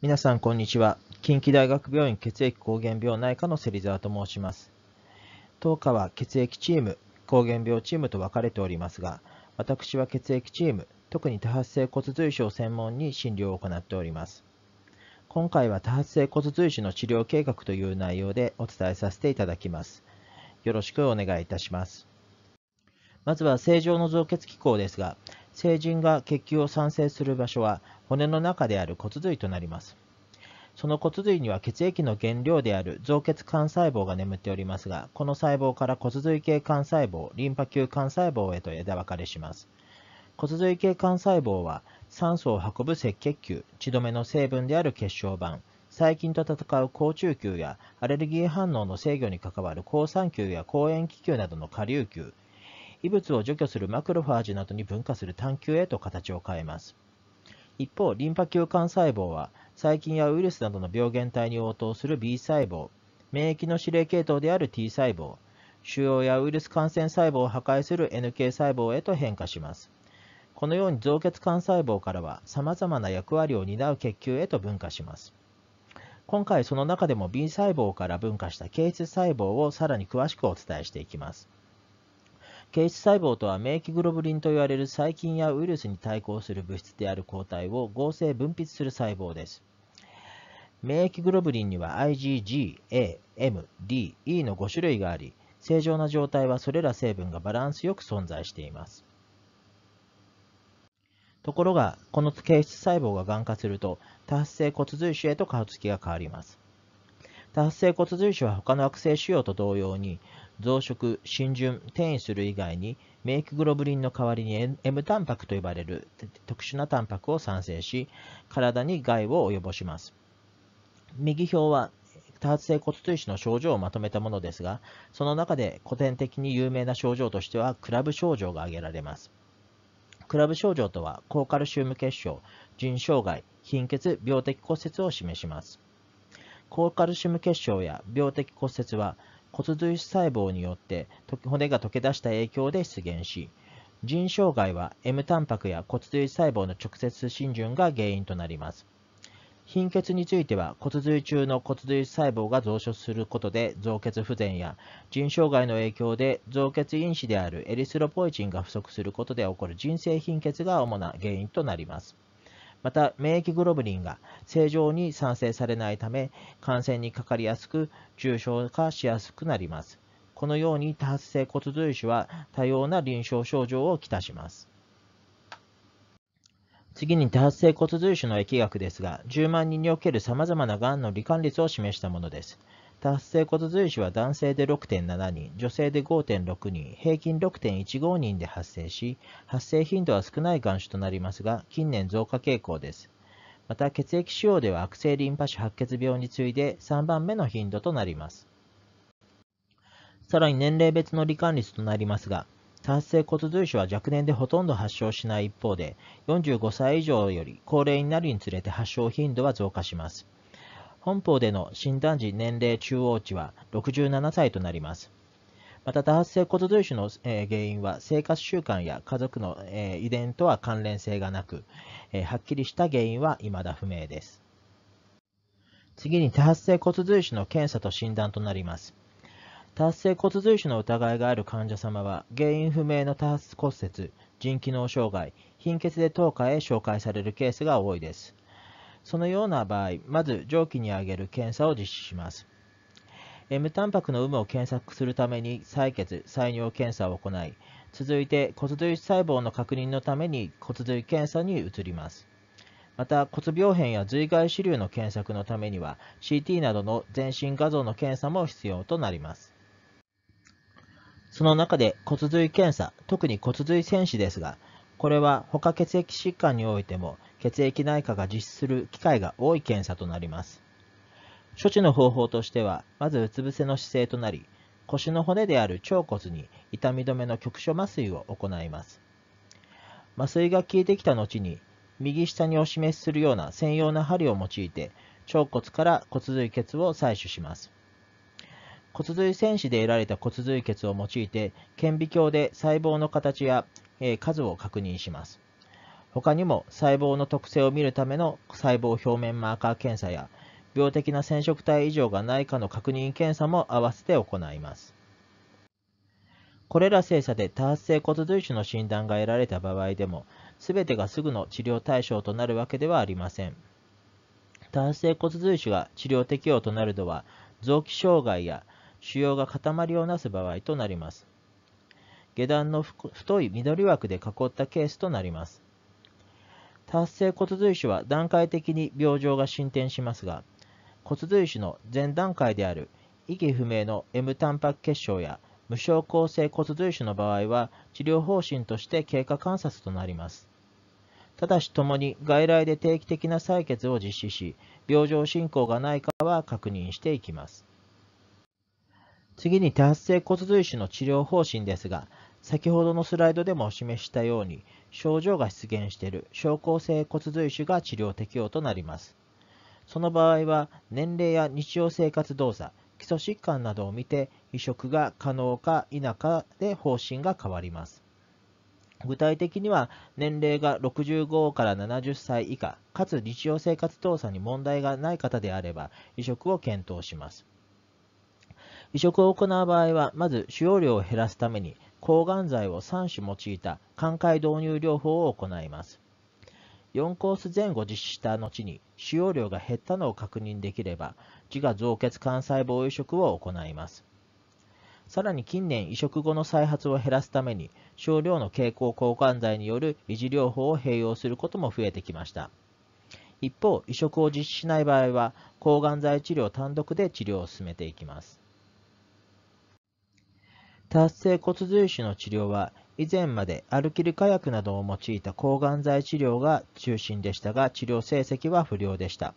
皆さんこんにちは近畿大学病院血液膠原病内科の芹沢と申します当科は血液チーム膠原病チームと分かれておりますが私は血液チーム特に多発性骨髄腫を専門に診療を行っております今回は多発性骨髄腫の治療計画という内容でお伝えさせていただきますよろしくお願いいたしますまずは正常の造血機構ですが成人が血球を産生する場所は骨の中である骨髄となります。その骨髄には血液の原料である造血幹細胞が眠っておりますが、この細胞から骨髄系幹細胞、リンパ球幹細胞へと枝分かれします。骨髄系幹細胞は酸素を運ぶ赤血球、血止めの成分である血小板、細菌と戦う好中球やアレルギー反応の制御に関わる好酸球や抗炎気球などの下流球、異物を除去するマクロファージなどに分化する単球へと形を変えます。一方、リンパ球幹細胞は、細菌やウイルスなどの病原体に応答する B 細胞、免疫の指令系統である T 細胞、腫瘍やウイルス感染細胞を破壊する NK 細胞へと変化します。このように造血幹細胞からは様々な役割を担う血球へと分化します。今回その中でも B 細胞から分化した形質細胞をさらに詳しくお伝えしていきます。形質細胞とは免疫グロブリンといわれる細菌やウイルスに対抗する物質である抗体を合成分泌する細胞です。免疫グロブリンには IgG、A、M、D、E の5種類があり、正常な状態はそれら成分がバランスよく存在しています。ところが、この形質細胞が癌化すると、多発性骨髄腫へと顔つきが変わります。多発性骨髄腫は他の悪性腫瘍と同様に、増殖、浸潤、転移する以外に、免疫グロブリンの代わりに M タンパクと呼ばれる特殊なタンパクを産生し、体に害を及ぼします。右表は多発性骨髄腫の症状をまとめたものですが、その中で古典的に有名な症状としては、クラブ症状が挙げられます。クラブ症状とは、高カルシウム血症、腎障害、貧血、病的骨折を示します。高カルシウム血症や病的骨折は、骨髄細胞によって骨が溶け出した影響で出現し、腎障害は M タンパクや骨髄細胞の直接浸潤が原因となります。貧血については骨髄中の骨髄細胞が増殖することで造血不全や腎障害の影響で造血因子であるエリスロポイチンが不足することで起こる腎性貧血が主な原因となります。また、免疫グロブリンが正常に産生されないため、感染にかかりやすく、重症化しやすくなります。このように多発性骨髄腫は多様な臨床症状をきたします。次に多発性骨髄腫の疫学ですが、10万人における様々ながんの罹患率を示したものです。達成骨髄腫は男性で6.7人、女性で5.6人、平均6.15人で発生し、発生頻度は少ないがん種となりますが、近年増加傾向です。また、血液腫瘍では悪性リンパ腫白血病に次いで3番目の頻度となります。さらに年齢別の罹患率となりますが、多発性骨髄腫は若年でほとんど発症しない一方で、45歳以上より高齢になるにつれて発症頻度は増加します。本邦での診断時年齢中央値は67歳となります。また多発性骨髄腫の原因は生活習慣や家族の遺伝とは関連性がなく、はっきりした原因は未だ不明です。次に多発性骨髄腫の検査と診断となります。多発性骨髄腫の疑いがある患者様は、原因不明の多発骨折、腎機能障害、貧血で糖化へ紹介されるケースが多いです。そのような場合、まず上記に挙げる検査を実施します。M タンパクの有無を検索するために採血、採尿検査を行い、続いて骨髄細胞の確認のために骨髄検査に移ります。また骨病変や髄外視瘤の検索のためには CT などの全身画像の検査も必要となります。その中で骨髄検査、特に骨髄戦死ですが、これは他血液疾患においても血液内科が実施する機会が多い検査となります。処置の方法としては、まずうつ伏せの姿勢となり、腰の骨である腸骨に痛み止めの局所麻酔を行います。麻酔が効いてきた後に、右下にお示しするような専用の針を用いて、腸骨から骨髄血を採取します。骨髄戦士で得られた骨髄血を用いて顕微鏡で細胞の形や、え数を確認します他にも細胞の特性を見るための細胞表面マーカー検査や病的な染色体異常がないかの確認検査も併せて行います。これら精査で多発性骨髄腫の診断が得られた場合でも、全てがすぐの治療対象となるわけではありません。多発性骨髄腫が治療適用となるのは、臓器障害や腫瘍が塊をなす場合となります。下段の太い緑枠で囲ったケースとなります。達成骨髄腫は段階的に病状が進展しますが、骨髄腫の前段階である意義不明の M タンパク結晶や無症候性骨髄腫の場合は治療方針として経過観察となります。ただしともに外来で定期的な採血を実施し、病状進行がないかは確認していきます。次に多発性骨髄腫の治療方針ですが、先ほどのスライドでもお示ししたように、症状が出現している症候性骨髄腫が治療適用となります。その場合は、年齢や日常生活動作、基礎疾患などを見て、移植が可能か否かで方針が変わります。具体的には年齢が65から70歳以下かつ日常生活動作に問題がない方であれば移植を検討します移植を行う場合はまず使用量を減らすために抗がん剤を3種用いた寛解導入療法を行います。4コース前後実施した後に使用量が減ったのを確認できれば、自我造血幹細胞移植を行います。さらに近年移植後の再発を減らすために、少量の経口抗がん剤による維持療法を併用することも増えてきました。一方、移植を実施しない場合は、抗がん剤治療単独で治療を進めていきます。達成骨髄腫の治療は以前までアルキル火薬などを用いた抗がん剤治療が中心でしたが治療成績は不良でした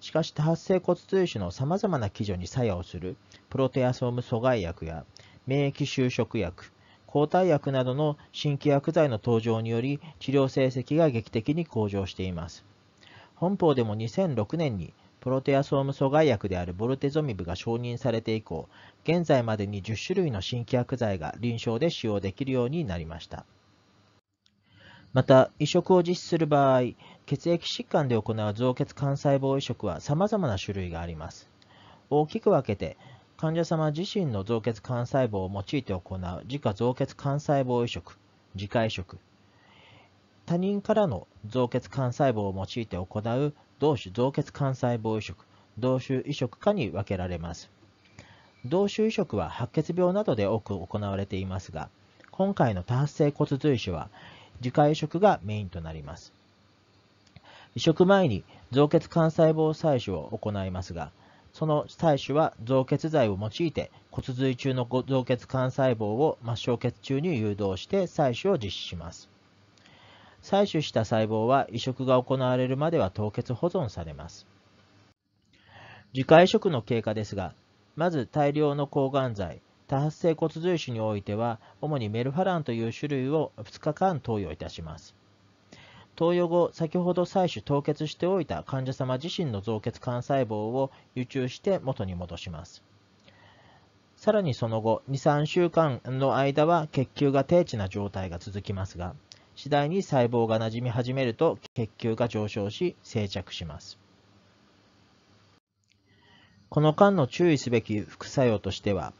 しかし多発性骨髄腫のさまざまな基準に作用するプロテアソーム阻害薬や免疫収縮薬抗体薬などの新規薬剤の登場により治療成績が劇的に向上しています本邦でも2006年にプロテアソーム阻害薬であるボルテゾミブが承認されて以降、現在までに10種類の新規薬剤が臨床で使用できるようになりました。また、移植を実施する場合、血液疾患で行う造血幹細胞移植は様々な種類があります。大きく分けて、患者様自身の造血幹細胞を用いて行う自家造血幹細胞移植、自家移植、他人からの造血幹細胞を用いて行う同種造血幹細胞移植、同種移植化に分けられます。同種移植は白血病などで多く行われていますが、今回の多発性骨髄腫は自家移植がメインとなります。移植前に造血幹細胞採取を行いますが、その採取は造血剤を用いて骨髄中の造血幹細胞を末梢血中に誘導して採取を実施します。採取した細胞は移植が行われるまでは凍結保存されます。自家移植の経過ですが、まず大量の抗がん剤、多発性骨髄腫においては、主にメルファランという種類を2日間投与いたします。投与後、先ほど採取凍結しておいた患者様自身の造血幹細胞を輸注して元に戻します。さらにその後、2、3週間の間は血球が低地な状態が続きますが、次第に細胞が馴染み始めると血球が上昇し静着します。この間の注意すべき副作用としては、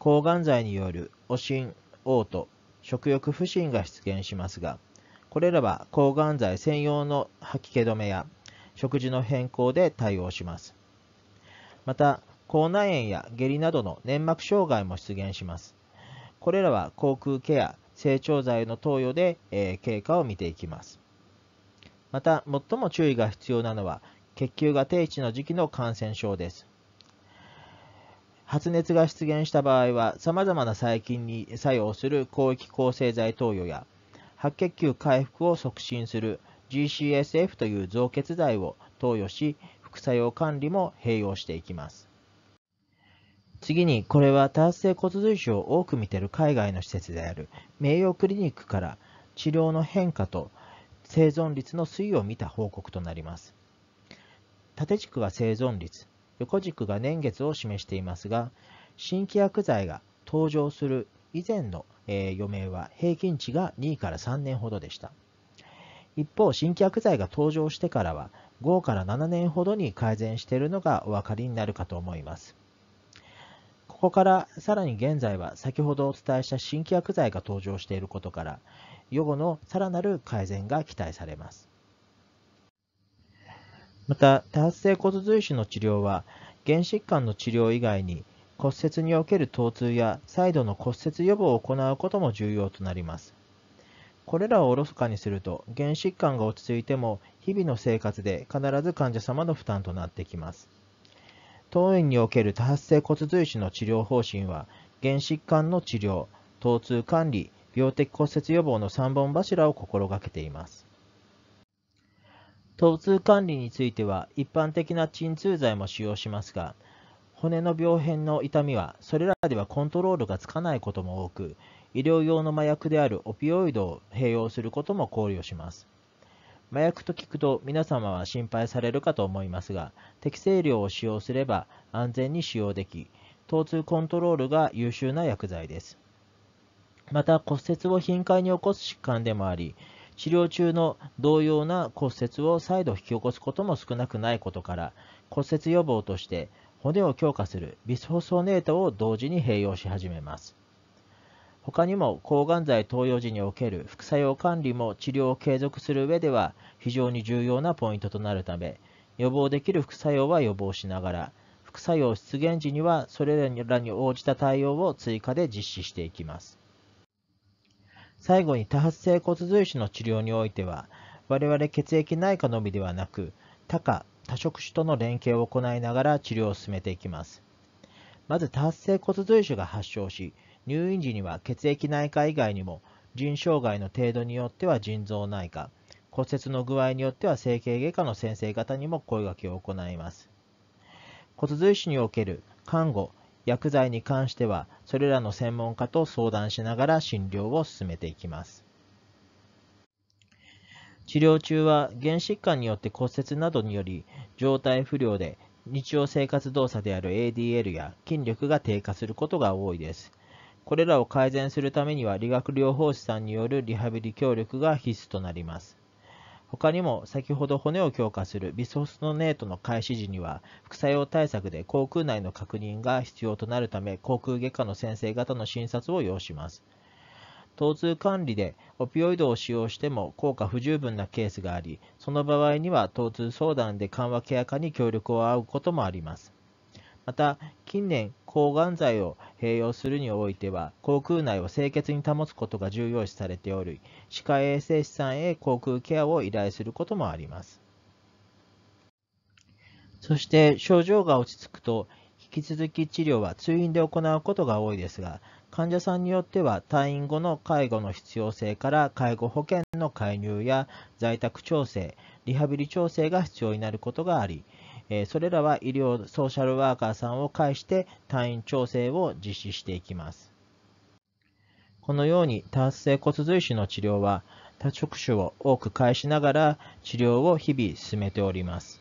抗がん剤による汚しん、嘔吐、食欲不振が出現しますが、これらは抗がん剤専用の吐き気止めや食事の変更で対応します。また、口内炎や下痢などの粘膜障害も出現します。これらは口腔ケア、成長剤の投与で、え経過を見ていきます。また、最も注意が必要なのは、血球が低地の時期の感染症です。発熱が出現した場合は、様々な細菌に作用する広域抗生剤投与や、白血球回復を促進する GCSF という造血剤を投与し、副作用管理も併用していきます。次に、これは多発性骨髄腫を多く見ている海外の施設である名誉クリニックから治療の変化と生存率の推移を見た報告となります。縦軸が生存率、横軸が年月を示していますが、新規薬剤が登場する以前の、え余命は平均値が2から3年ほどでした。一方、新規薬剤が登場してからは5から7年ほどに改善しているのがお分かりになるかと思います。ここからさらに現在は先ほどお伝えした新規薬剤が登場していることから予後のさらなる改善が期待されます。また多発性骨髄腫の治療は原疾患の治療以外に骨折における疼痛や再度の骨折予防を行うことも重要となります。これらをおろそかにすると原疾患が落ち着いても日々の生活で必ず患者様の負担となってきます。当院における多発性骨髄腫の治療方針は、原疾患の治療、疼痛管理、病的骨折予防の3本柱を心がけています。疼痛管理については、一般的な鎮痛剤も使用しますが、骨の病変の痛みは、それらではコントロールがつかないことも多く、医療用の麻薬であるオピオイドを併用することも考慮します。麻薬と聞くと皆様は心配されるかと思いますが、適正量を使用すれば安全に使用でき、疼痛コントロールが優秀な薬剤です。また骨折を頻回に起こす疾患でもあり、治療中の同様な骨折を再度引き起こすことも少なくないことから、骨折予防として骨を強化するビスフォソネートを同時に併用し始めます。他にも抗がん剤投与時における副作用管理も治療を継続する上では非常に重要なポイントとなるため予防できる副作用は予防しながら副作用出現時にはそれらに応じた対応を追加で実施していきます最後に多発性骨髄腫の治療においては我々血液内科のみではなく他科多職種との連携を行いながら治療を進めていきますまず多発性骨髄腫が発症し入院時には血液内科以外にも腎障害の程度によっては腎臓内科骨折の具合によっては整形外科の先生方にも声掛けを行います骨髄腫における看護薬剤に関してはそれらの専門家と相談しながら診療を進めていきます治療中は原疾患によって骨折などにより状態不良で日常生活動作である ADL や筋力が低下することが多いです。これらを改善するためには理学療法士さんによるリハビリ協力が必須となります。他にも先ほど骨を強化するビソスノネートの開始時には副作用対策で口腔内の確認が必要となるため口腔外科の先生方の診察を要します。疼痛管理でオピオイドを使用しても効果不十分なケースがあり、その場合には疼痛相談で緩和ケア科に協力を仰ぐこともあります。また、近年、抗がん剤を併用するにおいては、口腔内を清潔に保つことが重要視されており、歯科衛生士さんへ口腔ケアを依頼することもあります。そして症状が落ち着くと、引き続き治療は通院で行うことが多いですが、患者さんによっては退院後の介護の必要性から介護保険の介入や在宅調整、リハビリ調整が必要になることがあり、えそれらは医療ソーシャルワーカーさんを介して退院調整を実施していきます。このように多発性骨髄腫の治療は多職種を多く介しながら治療を日々進めております。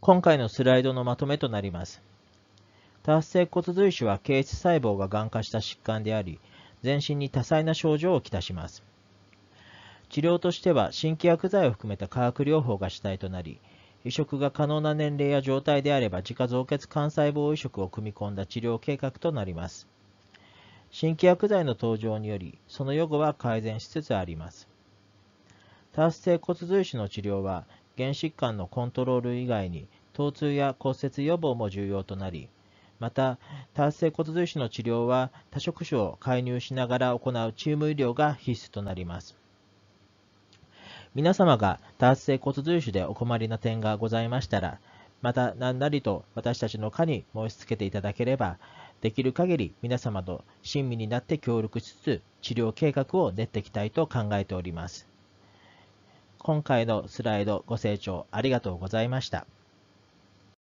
今回のスライドのまとめとなります。多発性骨髄腫は形質細胞ががん化した疾患であり、全身に多彩な症状をきたします。治療としては新規薬剤を含めた化学療法が主体となり、移植が可能な年齢や状態であれば自家造血幹細胞移植を組み込んだ治療計画となります。新規薬剤の登場により、その予後は改善しつつあります。多発性骨髄腫の治療は、原疾患のコントロール以外に、疼痛や骨折予防も重要となり、また、多発性骨髄腫の治療は、多職種を介入しながら行うチーム医療が必須となります。皆様が多発性骨髄腫でお困りな点がございましたら、また何なりと私たちの課に申し付けていただければ、できる限り皆様と親身になって協力しつつ、治療計画を練っていきたいと考えております。今回のスライドご清聴ありがとうございました。